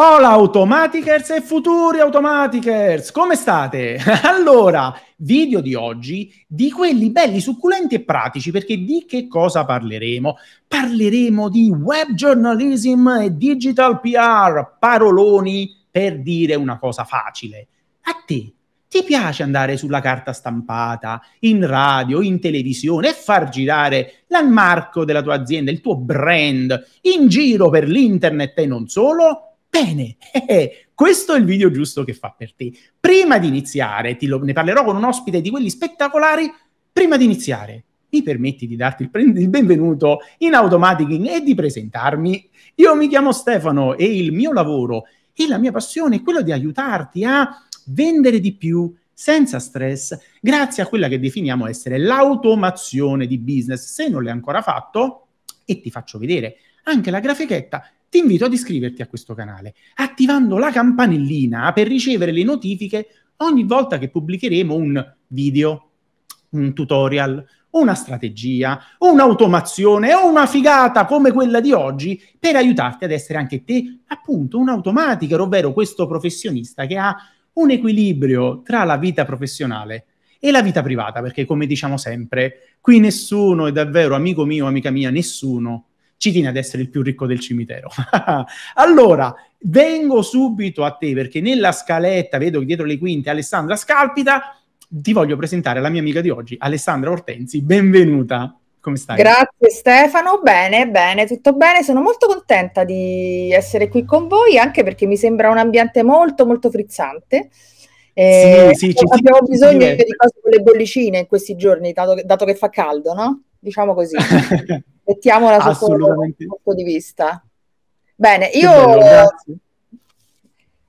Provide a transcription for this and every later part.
Hola Automatikers e futuri Automatikers, come state? allora, video di oggi di quelli belli, succulenti e pratici, perché di che cosa parleremo? Parleremo di web journalism e digital PR, paroloni per dire una cosa facile. A te ti piace andare sulla carta stampata, in radio, in televisione e far girare l'anmarco della tua azienda, il tuo brand in giro per l'internet e non solo? Bene, eh, questo è il video giusto che fa per te. Prima di iniziare, lo, ne parlerò con un ospite di quelli spettacolari, prima di iniziare mi permetti di darti il, pre- il benvenuto in Automaticing e di presentarmi. Io mi chiamo Stefano e il mio lavoro e la mia passione è quello di aiutarti a vendere di più senza stress, grazie a quella che definiamo essere l'automazione di business. Se non l'hai ancora fatto, e ti faccio vedere anche la grafichetta ti invito ad iscriverti a questo canale, attivando la campanellina per ricevere le notifiche ogni volta che pubblicheremo un video, un tutorial, una strategia, un'automazione o una figata come quella di oggi per aiutarti ad essere anche te appunto un automatico, ovvero questo professionista che ha un equilibrio tra la vita professionale e la vita privata, perché come diciamo sempre, qui nessuno, è davvero amico mio, amica mia, nessuno ci tiene ad essere il più ricco del cimitero. allora, vengo subito a te perché nella scaletta vedo che dietro le quinte Alessandra scalpita. Ti voglio presentare la mia amica di oggi, Alessandra Ortensi. Benvenuta. Come stai? Grazie Stefano, bene, bene, tutto bene. Sono molto contenta di essere qui con voi, anche perché mi sembra un ambiente molto, molto frizzante. Eh, sì, sì, ci, abbiamo bisogno ci di cose con le bollicine in questi giorni, dato, dato che fa caldo, no? Diciamo così. mettiamola sotto Assolutamente. il punto di vista. Bene, io, bello,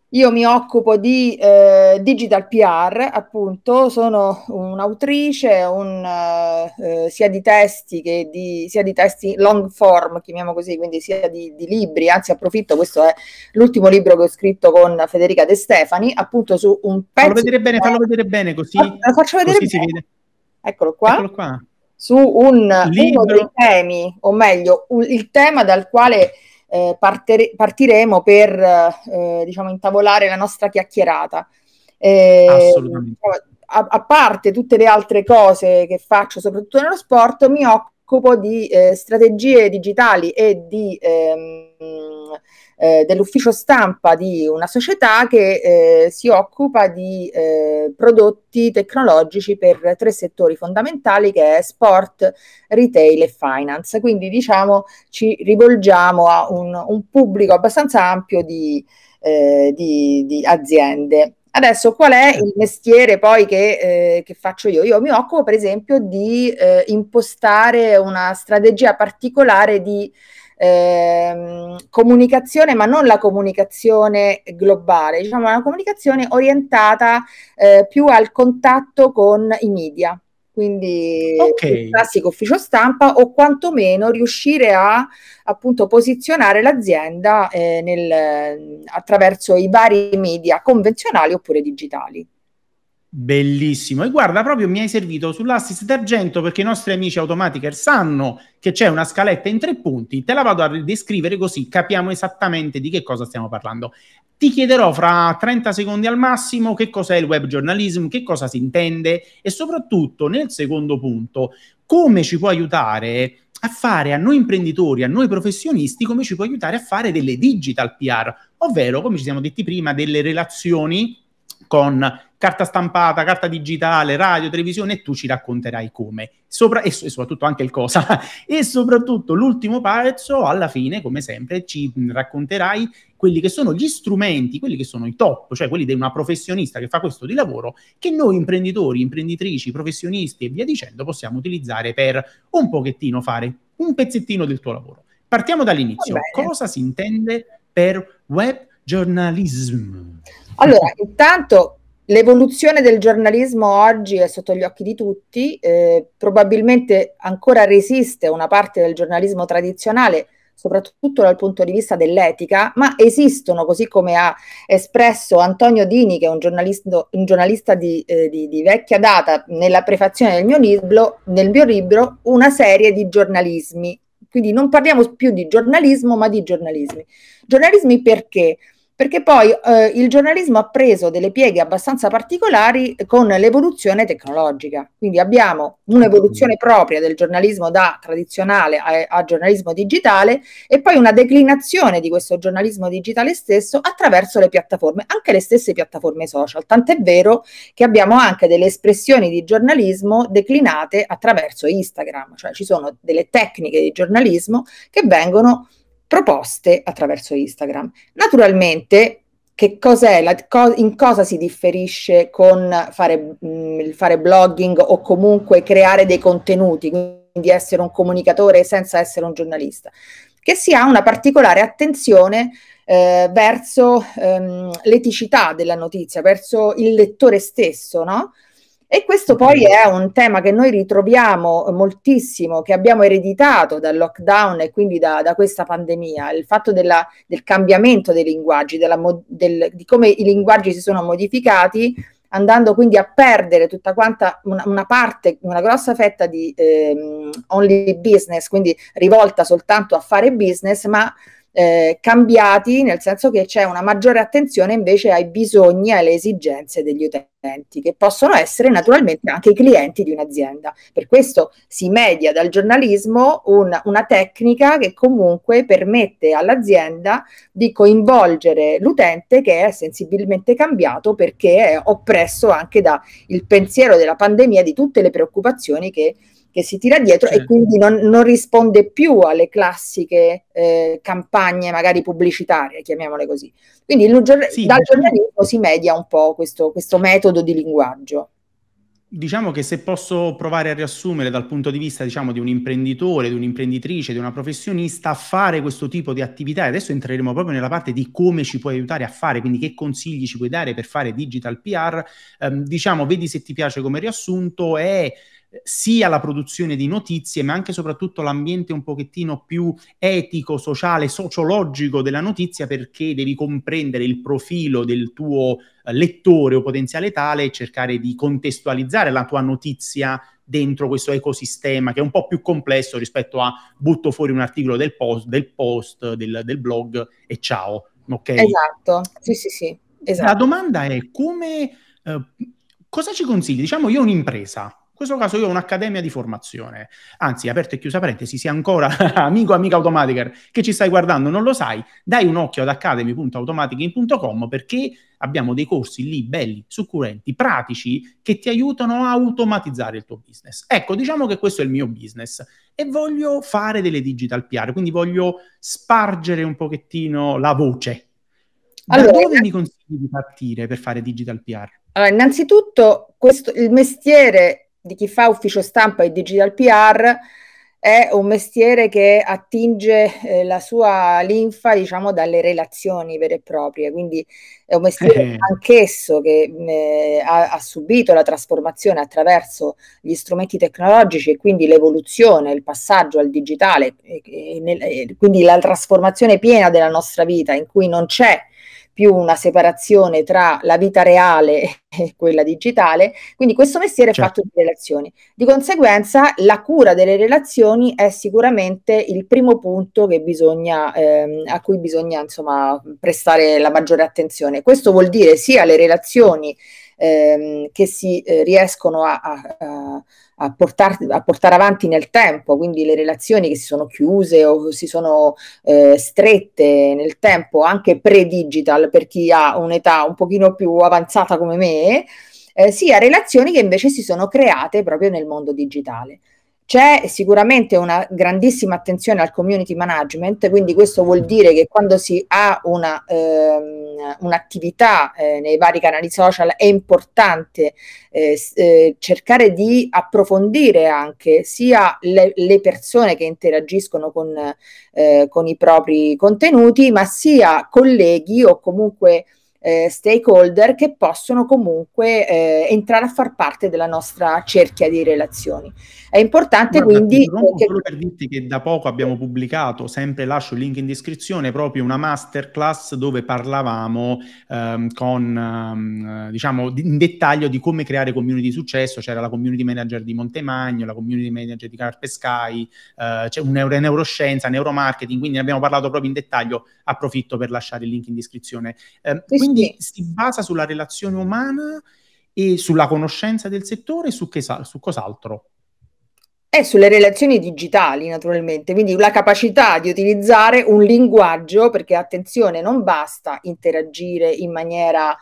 io mi occupo di eh, digital PR, appunto, sono un'autrice un, eh, sia di testi che di, sia di testi long form, chiamiamo così, quindi sia di, di libri, anzi approfitto, questo è l'ultimo libro che ho scritto con Federica De Stefani, appunto su un pezzo... Fallo vedere bene, fallo vedere bene così, ah, lo faccio vedere così bene. Eccolo qua. Eccolo qua su un, uno dei temi, o meglio, un, il tema dal quale eh, partere, partiremo per eh, diciamo, intavolare la nostra chiacchierata. Eh, Assolutamente. A, a, parte tutte le altre cose che faccio, soprattutto nello sport, mi occupo di eh, strategie digitali e di ehm, eh, dell'ufficio stampa di una società che eh, si occupa di eh, prodotti tecnologici per tre settori fondamentali che è sport, retail e finance. Quindi diciamo ci rivolgiamo a un, un pubblico abbastanza ampio di, eh, di, di aziende. Adesso qual è il mestiere poi che, eh, che, faccio io? Io mi occupo per esempio di eh, impostare una strategia particolare di eh, comunicazione, ma non la comunicazione globale, diciamo una comunicazione orientata eh, più al contatto con i media, quindi okay. il classico ufficio stampa o quantomeno riuscire a appunto posizionare l'azienda eh, nel, attraverso i vari media convenzionali oppure digitali. Bellissimo. E guarda, proprio mi hai servito sull'assist d'argento perché i nostri amici automatica sanno che c'è una scaletta in tre punti. Te la vado a descrivere così capiamo esattamente di che cosa stiamo parlando. Ti chiederò fra 30 secondi al massimo che cos'è il web journalism, che cosa si intende e soprattutto nel secondo punto come ci può aiutare a fare a noi imprenditori, a noi professionisti, come ci può aiutare a fare delle digital PR, ovvero come ci siamo detti prima, delle relazioni con carta stampata, carta digitale, radio, televisione e tu ci racconterai come. Sopra, e, e, soprattutto anche il cosa. e soprattutto l'ultimo pezzo, alla fine, come sempre, ci racconterai quelli che sono gli strumenti, quelli che sono i top, cioè quelli di una professionista che fa questo di lavoro, che noi imprenditori, imprenditrici, professionisti e via dicendo possiamo utilizzare per un pochettino fare un pezzettino del tuo lavoro. Partiamo dall'inizio. Cosa si intende per web journalism? Allora, intanto L'evoluzione del giornalismo oggi è sotto gli occhi di tutti, eh, probabilmente ancora resiste una parte del giornalismo tradizionale, soprattutto dal punto di vista dell'etica, ma esistono, così come ha espresso Antonio Dini, che è un, un giornalista di, eh, di, di, vecchia data, nella prefazione del mio, libro, nel mio libro, una serie di giornalismi. Quindi non parliamo più di giornalismo, ma di giornalismi. Giornalismi perché? perché poi eh, il giornalismo ha preso delle pieghe abbastanza particolari con l'evoluzione tecnologica. Quindi abbiamo un'evoluzione propria del giornalismo da tradizionale a, a, giornalismo digitale e poi una declinazione di questo giornalismo digitale stesso attraverso le piattaforme, anche le stesse piattaforme social. Tant'è vero che abbiamo anche delle espressioni di giornalismo declinate attraverso Instagram, cioè ci sono delle tecniche di giornalismo che vengono proposte attraverso Instagram. Naturalmente, che cos'è la, co, in cosa si differisce con fare, mh, mm, fare blogging o comunque creare dei contenuti, quindi essere un comunicatore senza essere un giornalista? Che si ha una particolare attenzione eh, verso ehm, l'eticità della notizia, verso il lettore stesso, no? E questo poi è un tema che noi ritroviamo moltissimo, che abbiamo ereditato dal lockdown e quindi da, da questa pandemia, il fatto della, del cambiamento dei linguaggi, della, del, di come i linguaggi si sono modificati, andando quindi a perdere tutta quanta una, una parte, una grossa fetta di eh, only business, quindi rivolta soltanto a fare business, ma eh, cambiati, nel senso che c'è una maggiore attenzione invece ai bisogni e alle esigenze degli utenti, che possono essere naturalmente anche i clienti di un'azienda. Per questo si media dal giornalismo un, una tecnica che comunque permette all'azienda di coinvolgere l'utente che è sensibilmente cambiato perché è oppresso anche dal pensiero della pandemia, di tutte le preoccupazioni che che si tira dietro certo. e quindi non, non, risponde più alle classiche eh, campagne magari pubblicitarie, chiamiamole così. Quindi il, sì, dal diciamo giornalismo si media un po' questo, questo metodo di linguaggio. Diciamo che se posso provare a riassumere dal punto di vista diciamo, di un imprenditore, di un'imprenditrice, di una professionista, fare questo tipo di attività, e adesso entreremo proprio nella parte di come ci puoi aiutare a fare, quindi che consigli ci puoi dare per fare digital PR, ehm, diciamo vedi se ti piace come riassunto, è sia la produzione di notizie, ma anche e soprattutto l'ambiente un pochettino più etico, sociale, sociologico della notizia, perché devi comprendere il profilo del tuo eh, lettore o potenziale tale e cercare di contestualizzare la tua notizia dentro questo ecosistema che è un po' più complesso rispetto a butto fuori un articolo del post, del, post, del, del blog e ciao. Okay? Esatto, sì, sì, sì. Esatto. La domanda è come, eh, cosa ci consigli? Diciamo io ho un'impresa, questo caso io ho un'accademia di formazione, anzi, aperto e chiusa parentesi, sei ancora amico amica Automatica che ci stai guardando, non lo sai, dai un occhio ad academy.automaticin.com perché abbiamo dei corsi lì belli, succulenti, pratici, che ti aiutano a automatizzare il tuo business. Ecco, diciamo che questo è il mio business e voglio fare delle digital PR, quindi voglio spargere un pochettino la voce. Da allora, dove mi consigli di partire per fare digital PR? Allora, innanzitutto questo, il mestiere di chi fa ufficio stampa e digital PR è un mestiere che attinge eh, la sua linfa, diciamo, dalle relazioni vere e proprie, quindi è un mestiere eh. anch'esso che eh, ha, ha, subito la trasformazione attraverso gli strumenti tecnologici e quindi l'evoluzione, il passaggio al digitale, e, e nel, e quindi la trasformazione piena della nostra vita in cui non c'è più una separazione tra la vita reale e quella digitale, quindi questo mestiere certo. è fatto di relazioni. Di conseguenza la cura delle relazioni è sicuramente il primo punto bisogna, ehm, a cui bisogna insomma, prestare la maggiore attenzione. Questo vuol dire sia le relazioni ehm, che si eh, riescono a, a, a, portar, a, portare avanti nel tempo, quindi le relazioni che si sono chiuse o si sono eh, strette nel tempo, anche pre-digital per chi ha un'età un pochino più avanzata come me, eh, sia relazioni che invece si sono create proprio nel mondo digitale. C'è sicuramente una grandissima attenzione al community management, quindi questo vuol mm. dire che quando si ha una, ehm, un'attività eh, nei vari canali social è importante eh, eh, cercare di approfondire anche sia le, le persone che interagiscono con, eh, con i propri contenuti, ma sia colleghi o comunque eh, stakeholder che possono comunque eh, entrare a far parte della nostra cerchia di relazioni. È importante Guarda, quindi... Che... Solo per dirti che da poco abbiamo pubblicato, sempre lascio il link in descrizione, proprio una masterclass dove parlavamo ehm, con, ehm, diciamo, in dettaglio di come creare community di successo, c'era la community manager di Montemagno, la community manager di Carpescai, eh, c'è un neuro, neuroscienza, neuromarketing, quindi ne abbiamo parlato proprio in dettaglio, approfitto per lasciare il link in descrizione. Eh, sì, quindi si basa sulla relazione umana e sulla conoscenza del settore e su, che, su cos'altro? È sulle relazioni digitali, naturalmente, quindi la capacità di utilizzare un linguaggio, perché attenzione, non basta interagire in maniera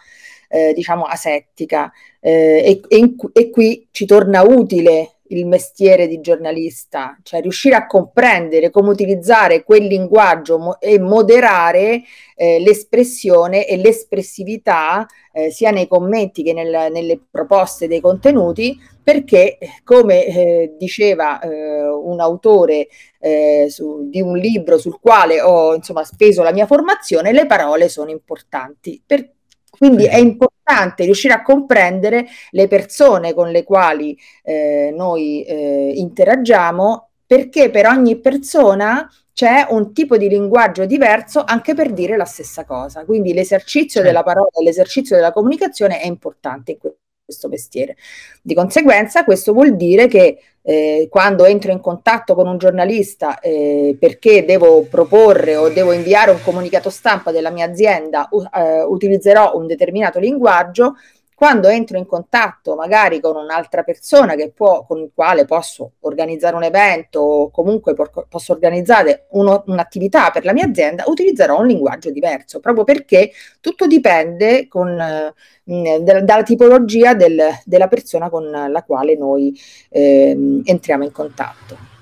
eh, diciamo asettica eh, e, e, e qui ci torna utile il mestiere di giornalista, cioè riuscire a comprendere come utilizzare quel linguaggio mo- e moderare eh, l'espressione e l'espressività eh, sia nei commenti che nel, nelle proposte dei contenuti, perché eh, come eh, diceva eh, un autore eh, su, di un libro sul quale ho insomma, speso la mia formazione, le parole sono importanti. Per, quindi è importante riuscire a comprendere le persone con le quali eh, noi eh, interagiamo perché per ogni persona c'è un tipo di linguaggio diverso anche per dire la stessa cosa. Quindi l'esercizio della parola e l'esercizio della comunicazione è importante in questo questo mestiere. Di conseguenza questo vuol dire che eh, quando entro in contatto con un giornalista eh, perché devo proporre o devo inviare un comunicato stampa della mia azienda, uh, utilizzerò un determinato linguaggio, quando entro in contatto magari con un'altra persona può, con il quale posso organizzare un evento o comunque posso organizzare uno, un'attività per la mia azienda, utilizzerò un linguaggio diverso, proprio perché tutto dipende con, eh, mm, da, dalla tipologia del, della persona con la quale noi eh, entriamo in contatto.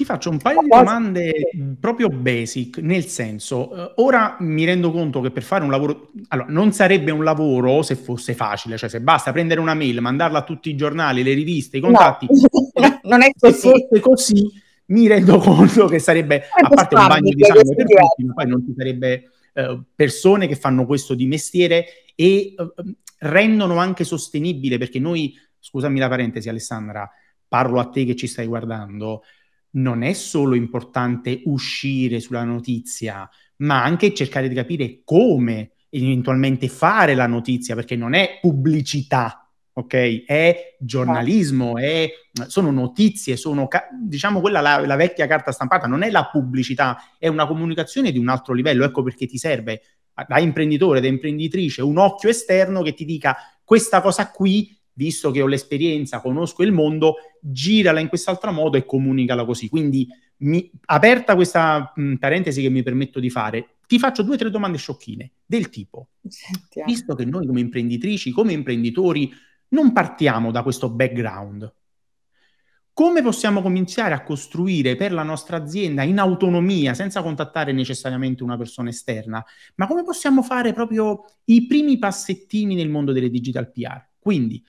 Ti faccio un paio di domande mm, proprio basic, nel senso, eh, ora mi rendo conto che per fare un lavoro, allora non sarebbe un lavoro se fosse facile, cioè se basta prendere una mail, mandarla a tutti i giornali, le riviste, i contatti, no, non è così. Se fosse così, mi rendo conto che sarebbe, a parte un bagno di sangue per tutti, ma poi non ci sarebbe eh, persone che fanno questo di mestiere e eh, mm, rendono anche sostenibile, perché noi, scusami la parentesi Alessandra, parlo a te che ci stai guardando, non è solo importante uscire sulla notizia, ma anche cercare di capire come eventualmente fare la notizia, perché non è pubblicità, ok? È giornalismo, certo. è, sono notizie, sono, diciamo, quella la, la vecchia carta stampata, non è la pubblicità, è una comunicazione di un altro livello, ecco perché ti serve da imprenditore, da imprenditrice, un occhio esterno che ti dica questa cosa qui visto che ho l'esperienza, conosco il mondo, girala in quest'altro modo e comunicala così. Quindi, mi, aperta questa mh, parentesi che mi permetto di fare, ti faccio due o tre domande sciocchine del tipo, Sentiamo. visto che noi come imprenditrici, come imprenditori, non partiamo da questo background, come possiamo cominciare a costruire per la nostra azienda in autonomia, senza contattare necessariamente una persona esterna, ma come possiamo fare proprio i primi passettini nel mondo delle digital PR? Quindi,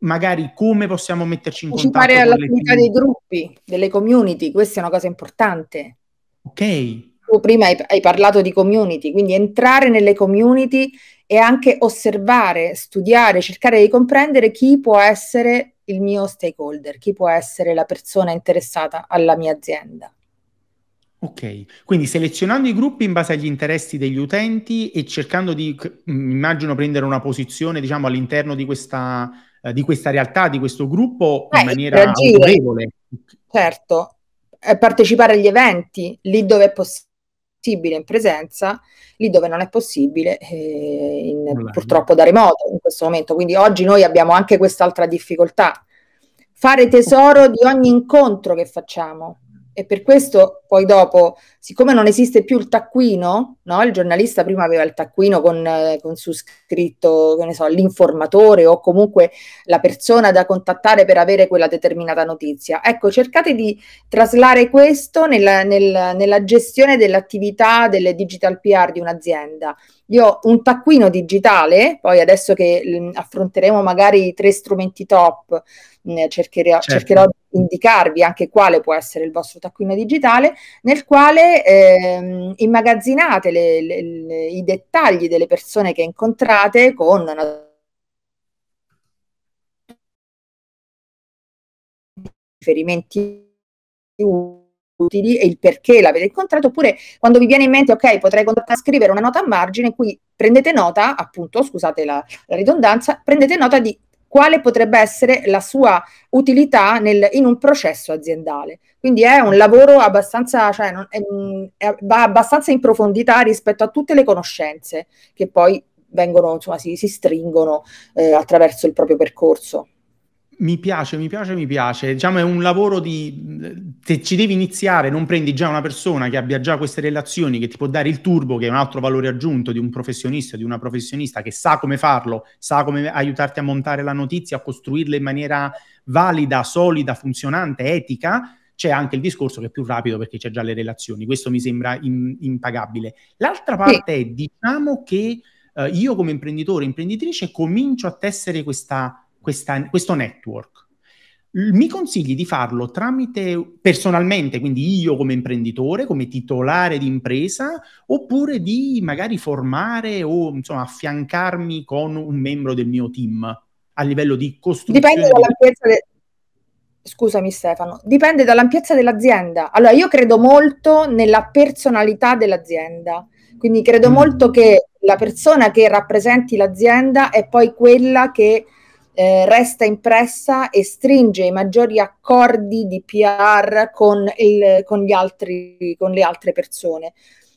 magari come possiamo metterci in contatto. Partecipare all'attività dei gruppi, delle community, questa è una cosa importante. Ok. Tu prima hai, hai parlato di community, quindi entrare nelle community e anche osservare, studiare, cercare di comprendere chi può essere il mio stakeholder, chi può essere la persona interessata alla mia azienda. Ok, quindi selezionando i gruppi in base agli interessi degli utenti e cercando di, immagino, prendere una posizione, diciamo, all'interno di questa eh, di questa realtà, di questo gruppo in eh, maniera autorevole. Certo, eh, partecipare agli eventi lì dove è possibile in presenza, lì dove non è possibile eh, in, allora. purtroppo da remoto in questo momento. Quindi oggi noi abbiamo anche quest'altra difficoltà. Fare tesoro di ogni incontro che facciamo, e per questo poi dopo, siccome non esiste più il taccuino, no? il giornalista prima aveva il taccuino con, eh, con su scritto che ne so, l'informatore o comunque la persona da contattare per avere quella determinata notizia. Ecco, cercate di traslare questo nella, nella, nella gestione dell'attività delle digital PR di un'azienda. Io un taccuino digitale, poi adesso che mm, affronteremo magari i tre strumenti top, cercherò, certo. cercherò, di indicarvi anche quale può essere il vostro taccuino digitale, nel quale ehm, immagazzinate le, le, le, i dettagli delle persone che incontrate con una riferimenti utili e il perché l'avete incontrato, oppure quando vi viene in mente, ok, potrei scrivere una nota a margine in cui prendete nota, appunto, scusate la, la ridondanza, prendete nota di quale potrebbe essere la sua utilità nel, in un processo aziendale. Quindi è un lavoro abbastanza, cioè non, è, è, va abbastanza in profondità rispetto a tutte le conoscenze che poi vengono, insomma, si, si stringono eh, attraverso il proprio percorso. Mi piace, mi piace, mi piace. Diciamo è un lavoro di... Se ci devi iniziare, non prendi già una persona che abbia già queste relazioni, che ti può dare il turbo, che è un altro valore aggiunto di un professionista, di una professionista che sa come farlo, sa come aiutarti a montare la notizia, a costruirla in maniera valida, solida, funzionante, etica. C'è anche il discorso che è più rapido perché c'è già le relazioni. Questo mi sembra in, impagabile. L'altra parte sì. è, diciamo che eh, io come imprenditore, imprenditrice, comincio a tessere questa questa, questo network, mi consigli di farlo tramite personalmente, quindi io come imprenditore, come titolare di impresa, oppure di magari formare o insomma affiancarmi con un membro del mio team a livello di costruzione? Dipende dall'ampiezza. De... Scusami Stefano, dipende dall'ampiezza dell'azienda. Allora io credo molto nella personalità dell'azienda, quindi credo mm. molto che la persona che rappresenti l'azienda è poi quella che eh, resta impressa e stringe i maggiori accordi di PR con, il, con, gli altri, con le altre persone.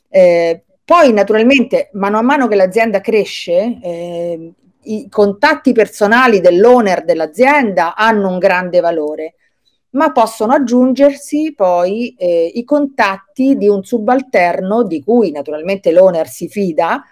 Eh, poi naturalmente, mano a mano che l'azienda cresce, eh, i contatti personali dell'owner dell'azienda hanno un grande valore, ma possono aggiungersi poi eh, i contatti di un subalterno di cui naturalmente l'owner si fida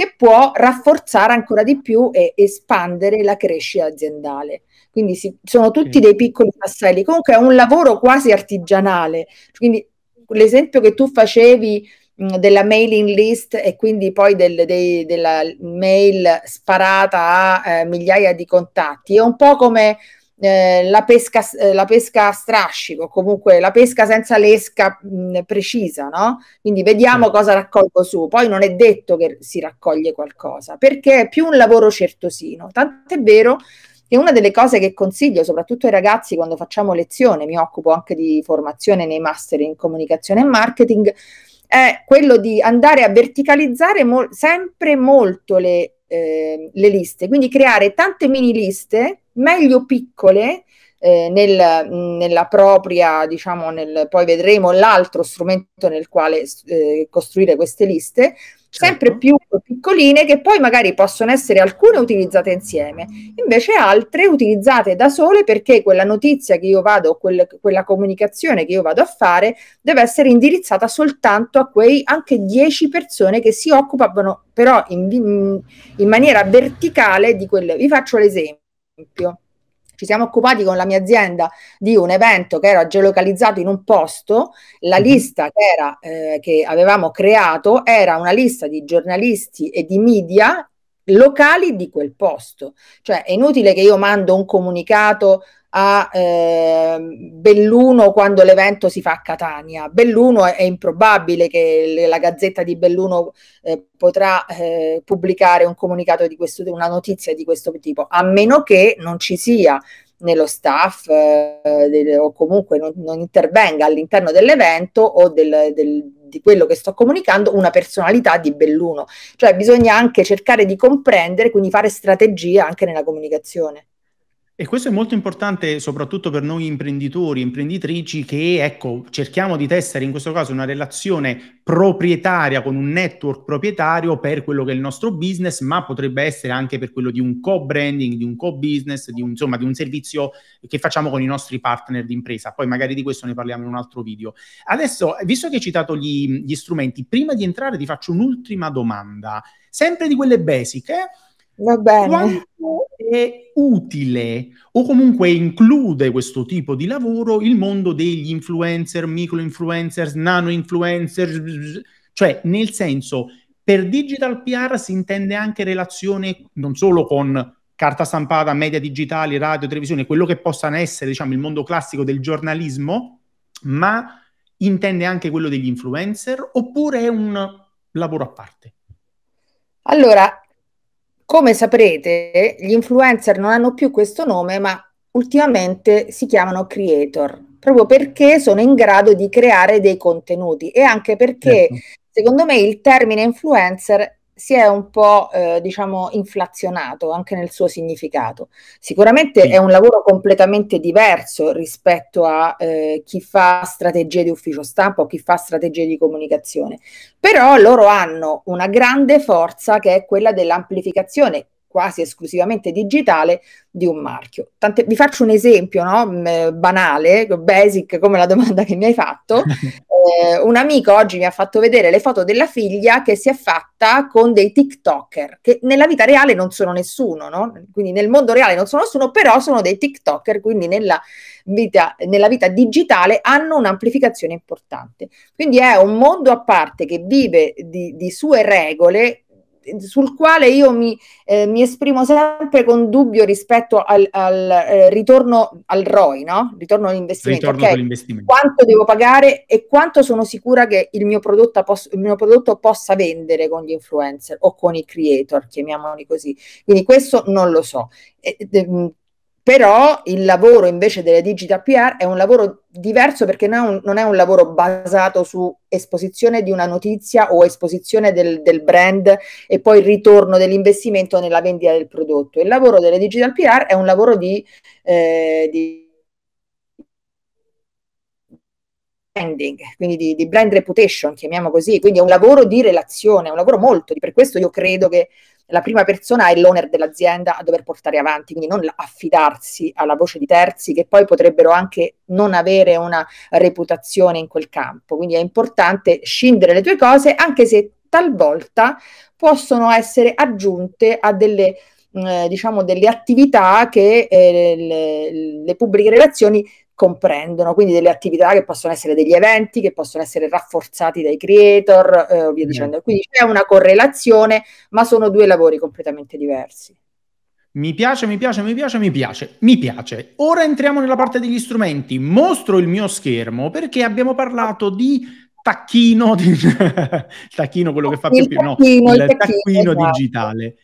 che può rafforzare ancora di più e espandere la crescita aziendale. Quindi si, sono tutti dei piccoli tasselli. Comunque è un lavoro quasi artigianale. Quindi l'esempio che tu facevi della mailing list e quindi poi del, dei, della mail sparata a eh, migliaia di contatti è un po' come eh, la, pesca, eh, la pesca a strascico, comunque la pesca senza l'esca mh, precisa, no? Quindi vediamo sì. cosa raccolgo su, poi non è detto che si raccoglie qualcosa, perché è più un lavoro certosino, tant'è vero che una delle cose che consiglio soprattutto ai ragazzi quando facciamo lezione, mi occupo anche di formazione nei master in comunicazione e marketing, è quello di andare a verticalizzare mo- sempre molto le eh, le liste. Quindi creare tante mini liste, meglio piccole, eh, nel, nella propria, diciamo, nel, poi vedremo l'altro strumento nel quale eh, costruire queste liste, sempre certo. più piccoline che poi magari possono essere alcune utilizzate insieme, invece altre utilizzate da sole perché quella notizia che io vado, quel, quella comunicazione che io vado a fare deve essere indirizzata soltanto a quei anche 10 persone che si occupano però in, in maniera verticale di quelle. Vi faccio l'esempio. Ci siamo occupati con la mia azienda di un evento che era geolocalizzato in un posto, la mhm. lista che, era, eh, che avevamo creato era una lista di giornalisti e di media locali di quel posto. Cioè è inutile che io mando un comunicato a eh, Belluno quando l'evento si fa a Catania. Belluno è, è improbabile che la Gazzetta di Belluno eh, potrà eh, pubblicare un comunicato di questo una notizia di questo tipo, a meno che non ci sia nello staff eh, del, o comunque non, non intervenga all'interno dell'evento o del, del, di quello che sto comunicando una personalità di Belluno. Cioè bisogna anche cercare di comprendere, quindi fare strategia anche nella comunicazione. E questo è molto importante soprattutto per noi imprenditori, imprenditrici che ecco, cerchiamo di tessere in questo caso una relazione proprietaria con un network proprietario per quello che è il nostro business, ma potrebbe essere anche per quello di un co-branding, di un co-business, di un, insomma di un servizio che facciamo con i nostri partner di impresa. Poi magari di questo ne parliamo in un altro video. Adesso, visto che hai citato gli, gli strumenti, prima di entrare ti faccio un'ultima domanda, sempre di quelle basic, eh? Va bene. Quanto è utile o comunque include questo tipo di lavoro il mondo degli influencer, micro influencers, nano influencer, cioè nel senso per digital PR si intende anche relazione non solo con carta stampata, media digitali, radio, televisione, quello che possano essere, diciamo, il mondo classico del giornalismo, ma intende anche quello degli influencer oppure è un lavoro a parte? Allora, come saprete, gli influencer non hanno più questo nome, ma ultimamente si chiamano creator, proprio perché sono in grado di creare dei contenuti e anche perché, certo. secondo me, il termine influencer si è un po' eh, diciamo inflazionato anche nel suo significato. Sicuramente sì. è un lavoro completamente diverso rispetto a eh, chi fa strategie di ufficio stampa o chi fa strategie di comunicazione, però loro hanno una grande forza che è quella dell'amplificazione quasi esclusivamente digitale di un marchio. Tante, vi faccio un esempio no? banale, basic come la domanda che mi hai fatto. eh, un amico oggi mi ha fatto vedere le foto della figlia che si è fatta con dei TikToker, che nella vita reale non sono nessuno, no? quindi nel mondo reale non sono nessuno, però sono dei TikToker, quindi nella vita, nella vita digitale hanno un'amplificazione importante. Quindi è un mondo a parte che vive di, di sue regole sul quale io mi, eh, mi, esprimo sempre con dubbio rispetto al, al eh, ritorno al ROI, no? ritorno all'investimento. Ritorno okay. Quanto devo pagare e quanto sono sicura che il mio, posso, il mio, prodotto possa vendere con gli influencer o con i creator, chiamiamoli così. Quindi questo non lo so. E, de, però il lavoro invece delle digital PR è un lavoro diverso perché non è, un, non è, un, lavoro basato su esposizione di una notizia o esposizione del, del brand e poi ritorno dell'investimento nella vendita del prodotto. Il lavoro delle digital PR è un lavoro di, eh, di branding, quindi di, di, brand reputation, chiamiamo così, quindi è un lavoro di relazione, è un lavoro molto, per questo io credo che la prima persona è l'owner dell'azienda a dover portare avanti, quindi non affidarsi alla voce di terzi che poi potrebbero anche non avere una reputazione in quel campo. Quindi è importante scindere le due cose, anche se talvolta possono essere aggiunte a delle mm, diciamo delle attività che eh, le, le, pubbliche relazioni comprendono, quindi delle attività che possono essere degli eventi, che possono essere rafforzati dai creator, eh, via dicendo. Quindi c'è una correlazione, ma sono due lavori completamente diversi. Mi piace, mi piace, mi piace, mi piace, mi piace. Ora entriamo nella parte degli strumenti. Mostro il mio schermo perché abbiamo parlato di tacchino, di... tacchino quello che fa più, più no, il tacchino, il tacchino esatto. digitale.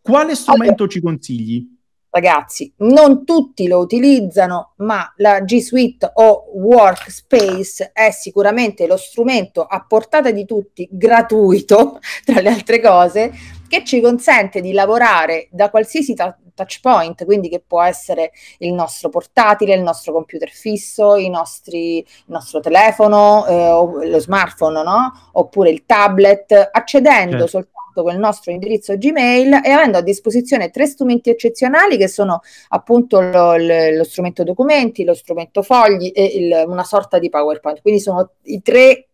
Quale strumento allora. ci consigli? Ragazzi, non tutti lo utilizzano, ma la G Suite o Workspace è sicuramente lo strumento a portata di tutti, gratuito, tra le altre cose, che ci consente di lavorare da qualsiasi ta- touch point, quindi che può essere il nostro portatile, il nostro computer fisso, nostri, il nostro telefono, eh, lo smartphone, no? oppure il tablet, accedendo certo. soltanto contatto con il nostro indirizzo Gmail e avendo a disposizione tre strumenti eccezionali che sono appunto lo, lo, lo strumento documenti, lo strumento fogli e il, una sorta di PowerPoint. Quindi sono i tre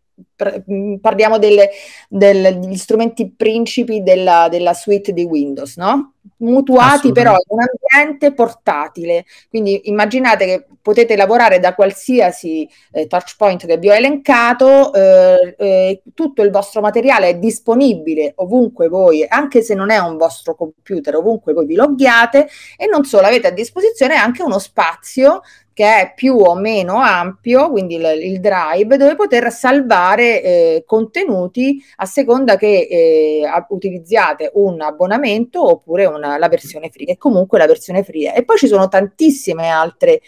parliamo delle, del, degli strumenti principi della, della suite di Windows, no? mutuati però in un ambiente portatile. Quindi immaginate che potete lavorare da qualsiasi eh, touch point che vi ho elencato, eh, eh, tutto il vostro materiale è disponibile ovunque voi, anche se non è un vostro computer, ovunque voi vi loghiate e non solo, avete a disposizione anche uno spazio che è più o meno ampio, quindi il, il drive, dove poter salvare eh, contenuti a seconda che eh, utilizziate un abbonamento oppure un con la versione free, che comunque la versione free E poi ci sono tantissime altre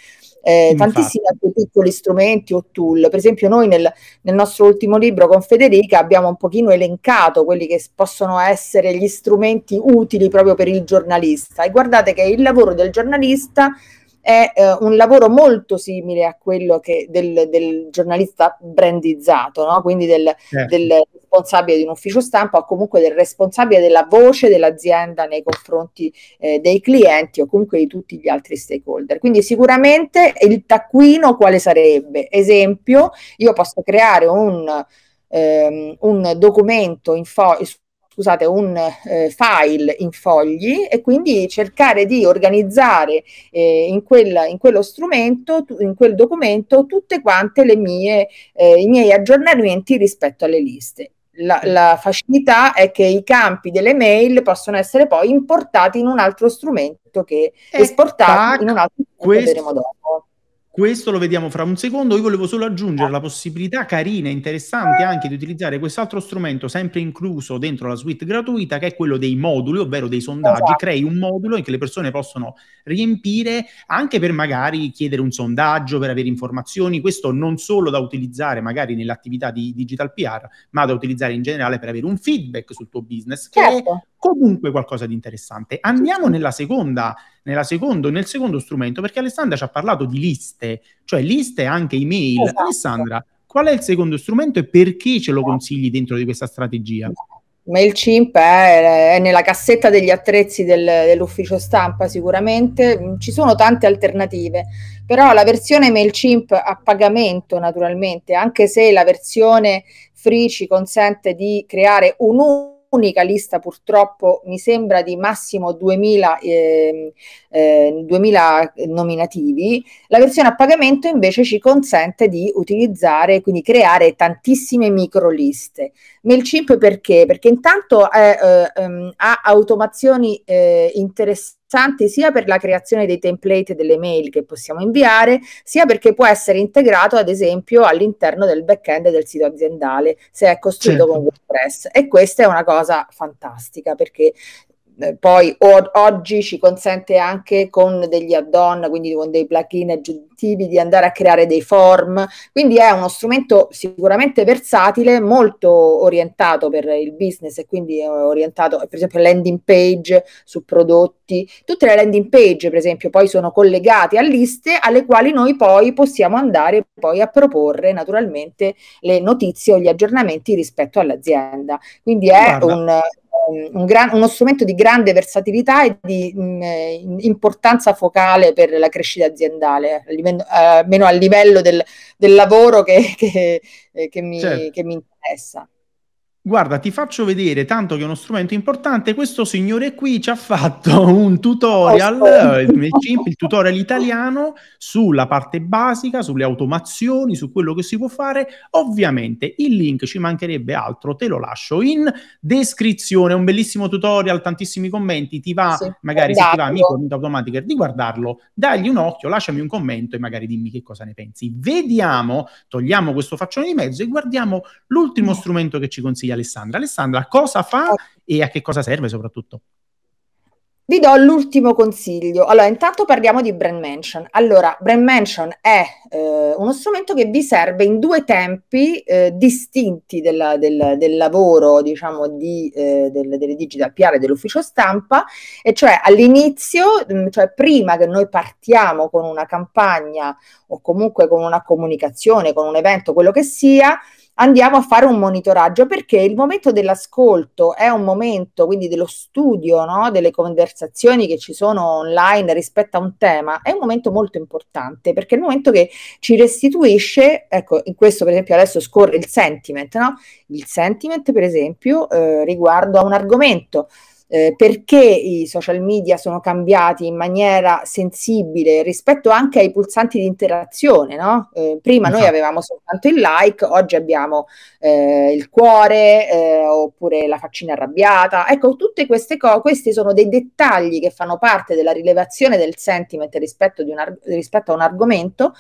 eh, tantissimi altri piccoli strumenti o tool. Per esempio, noi nel, nel, nostro ultimo libro con Federica abbiamo un pochino elencato quelli che possono essere gli strumenti utili proprio per il giornalista. E guardate che il lavoro del giornalista è eh, un lavoro molto simile a quello che del, del giornalista brandizzato, no? quindi del, eh. del, responsabile di un ufficio stampa o comunque del responsabile della voce dell'azienda nei confronti eh, dei clienti o comunque di tutti gli altri stakeholder. Quindi sicuramente il taccuino quale sarebbe? Esempio, io posso creare un, ehm, un documento in fo- scusate, un eh, file in fogli e quindi cercare di organizzare eh, in, quel, in, quello strumento, in quel documento, tutte quante le mie, eh, i miei aggiornamenti rispetto alle liste. La, la, facilità è che i campi delle mail possono essere poi importati in un altro strumento che e esportati in un altro strumento questo, vedremo dopo. Questo lo vediamo fra un secondo. Io volevo solo aggiungere la ah. possibilità carina e interessante anche di utilizzare quest'altro strumento, sempre incluso dentro la suite gratuita, che è quello dei moduli, ovvero dei sondaggi. Esatto. Crei un modulo in che le persone possono riempire anche per magari chiedere un sondaggio, per avere informazioni. Questo non solo da utilizzare magari nell'attività di digital PR, ma da utilizzare in generale per avere un feedback sul tuo business, che certo. è comunque qualcosa di interessante. Andiamo nella seconda, nella secondo, nel secondo strumento, perché Alessandra ci ha parlato di liste, cioè liste anche email. Esatto. Alessandra, qual è il secondo strumento e perché ce lo esatto. consigli dentro di questa strategia? MailChimp è, è nella cassetta degli attrezzi del, dell'ufficio stampa sicuramente, mm, ci sono tante alternative, però la versione MailChimp a pagamento naturalmente, anche se la versione free ci consente di creare un unica lista purtroppo mi sembra di massimo 2000, ehm, eh, eh, 2000 nominativi, la versione a pagamento invece ci consente di utilizzare, quindi creare tantissime micro liste. MailChimp perché? Perché intanto è, eh, ehm, ha automazioni eh, interessanti interessante sia per la creazione dei template delle mail che possiamo inviare, sia perché può essere integrato ad esempio all'interno del back-end del sito aziendale se è costruito certo. con WordPress e questa è una cosa fantastica perché eh, poi o- oggi ci consente anche con degli add-on, quindi con dei plugin aggiuntivi, di andare a creare dei form. Quindi è uno strumento sicuramente versatile, molto orientato per il business e quindi orientato, per esempio, landing page su prodotti. Tutte le landing page, per esempio, poi sono collegate a liste alle quali noi poi possiamo andare poi a proporre naturalmente le notizie o gli aggiornamenti rispetto all'azienda. Quindi è Guarda. un un gran, uno strumento di grande versatilità e di mh, mm, eh, importanza focale per la crescita aziendale, eh, almeno a livello del, del lavoro che, che, eh, che, mi, certo. che mi interessa. Guarda, ti faccio vedere, tanto che è uno strumento importante, questo signore qui ci ha fatto un tutorial, eh, il tutorial italiano sulla parte basica, sulle automazioni, su quello che si può fare. Ovviamente il link ci mancherebbe altro, te lo lascio in descrizione, un bellissimo tutorial, tantissimi commenti, ti va, sì, magari se ti va amico, di automatica di guardarlo, dagli un occhio, lasciami un commento e magari dimmi che cosa ne pensi. Vediamo, togliamo questo faccione di mezzo e guardiamo l'ultimo mm. strumento che ci consiglia Alessandra. Alessandra, cosa fa ah. e a che cosa serve soprattutto? Vi do l'ultimo consiglio. Allora, intanto parliamo di brand mention. Allora, brand mention è eh, uno strumento che vi serve in due tempi eh, distinti della, del, del, lavoro, diciamo, di, eh, del, delle digital PR e dell'ufficio stampa, e cioè all'inizio, mm, cioè prima che noi partiamo con una campagna o comunque con una comunicazione, con un evento, quello che sia, andiamo a fare un monitoraggio perché il momento dell'ascolto è un momento quindi dello studio, no? delle conversazioni che ci sono online rispetto a un tema, è un momento molto importante perché è il momento che ci restituisce, ecco in questo per esempio adesso scorre il sentiment, no? il sentiment per esempio eh, riguardo a un argomento eh, perché i social media sono cambiati in maniera sensibile rispetto anche ai pulsanti di interazione. No? Eh, prima esatto. noi avevamo soltanto il like, oggi abbiamo eh, il cuore eh, oppure la faccina arrabbiata. Ecco, tutte queste cose, questi sono dei dettagli che fanno parte della rilevazione del sentiment rispetto, un rispetto a un argomento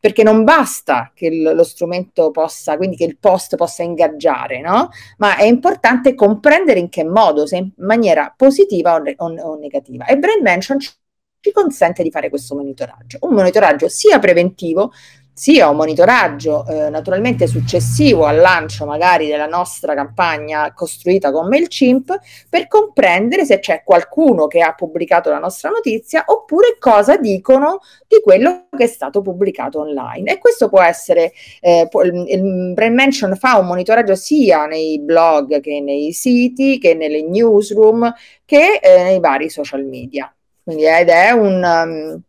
perché non basta che lo strumento possa, quindi che il post possa ingaggiare, no? Ma è importante comprendere in che modo, se in maniera positiva o, o, o negativa. E Brain Mention ci consente di fare questo monitoraggio, un monitoraggio sia preventivo sì, sia un monitoraggio eh, naturalmente successivo al lancio magari della nostra campagna costruita con MailChimp per comprendere se c'è qualcuno che ha pubblicato la nostra notizia oppure cosa dicono di quello che è stato pubblicato online. E questo può essere, eh, può, il, il Brand Mention fa un monitoraggio sia nei blog che nei siti, che nelle newsroom, che eh, nei vari social media. Quindi eh, ed è un... Um,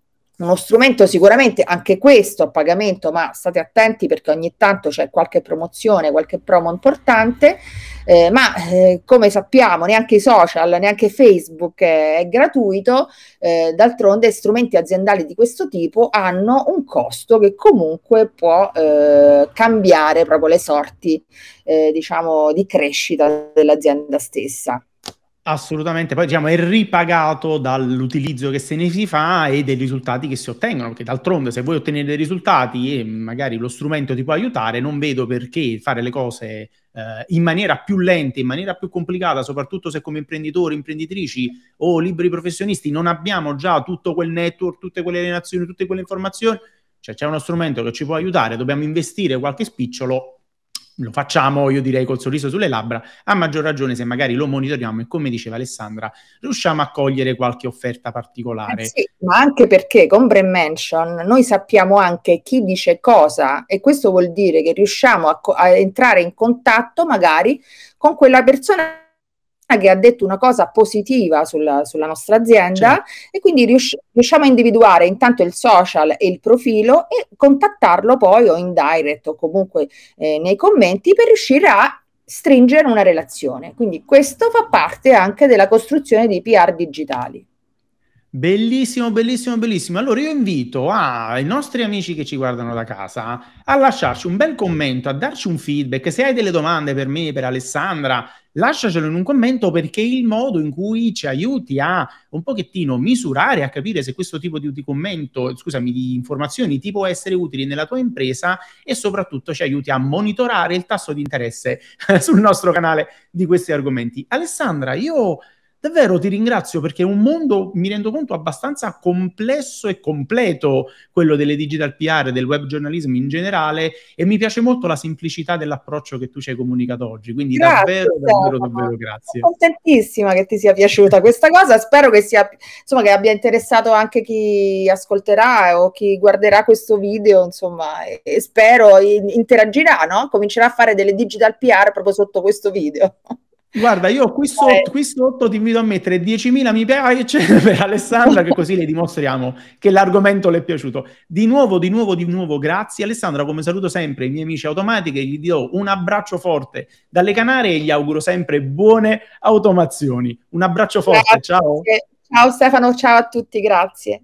uno strumento sicuramente anche questo a pagamento, ma state attenti perché ogni tanto c'è qualche promozione, qualche promo importante, eh, ma eh, come sappiamo neanche i social, neanche Facebook è, eh, è gratuito, eh, d'altronde strumenti aziendali di questo tipo hanno un costo che comunque può eh, cambiare proprio le sorti eh, diciamo, di crescita dell'azienda stessa. Assolutamente, poi diciamo è ripagato dall'utilizzo che se ne si fa e dei risultati che si ottengono, perché d'altronde se vuoi ottenere dei risultati e magari lo strumento ti può aiutare, non vedo perché fare le cose eh, in maniera più lenta, in maniera più complicata, soprattutto se come imprenditori, imprenditrici o liberi professionisti non abbiamo già tutto quel network, tutte quelle relazioni, tutte quelle informazioni, cioè c'è uno strumento che ci può aiutare, dobbiamo investire qualche spicciolo, lo facciamo, io direi col sorriso sulle labbra, a maggior ragione se magari lo monitoriamo e come diceva Alessandra, riusciamo a cogliere qualche offerta particolare. Eh sì, ma anche perché con brand Mansion noi sappiamo anche chi dice cosa e questo vuol dire che riusciamo a, co- a entrare in contatto magari con quella persona che ha detto una cosa positiva sulla, sulla nostra azienda certo. e quindi riusci- riusciamo a individuare intanto il social e il profilo e contattarlo poi o in direct o comunque eh, nei commenti per riuscire a stringere una relazione. Quindi questo fa parte anche della costruzione di PR digitali. Bellissimo, bellissimo, bellissimo. Allora io invito ai ah, nostri amici che ci guardano da casa a lasciarci un bel commento, a darci un feedback. Se hai delle domande per me, per Alessandra, lasciacelo in un commento perché è il modo in cui ci aiuti a un pochettino misurare, a capire se questo tipo di, di commento, scusami, di informazioni ti può essere utile nella tua impresa e soprattutto ci aiuti a monitorare il tasso di interesse sul nostro canale di questi argomenti. Alessandra, io davvero ti ringrazio perché è un mondo, mi rendo conto, abbastanza complesso e completo, quello delle digital PR, del web giornalismo in generale, e mi piace molto la semplicità dell'approccio che tu ci hai comunicato oggi. Quindi grazie, davvero, davvero, davvero, davvero grazie. Sono contentissima che ti sia piaciuta questa cosa, spero che, sia, insomma, che abbia interessato anche chi ascolterà o chi guarderà questo video, insomma, e, e spero interagirà, no? comincerà a fare delle digital PR proprio sotto questo video. Guarda, io qui eh. sotto, qui sotto ti invito a mettere 10.000 mi piace ah, per Alessandra, che così le dimostriamo che l'argomento le è piaciuto. Di nuovo, di nuovo, di nuovo, grazie. Alessandra, come saluto sempre i miei amici automatiche, gli do un abbraccio forte dalle Canarie e gli auguro sempre buone automazioni. Un abbraccio forte, grazie. ciao. Ciao Stefano, ciao a tutti, grazie.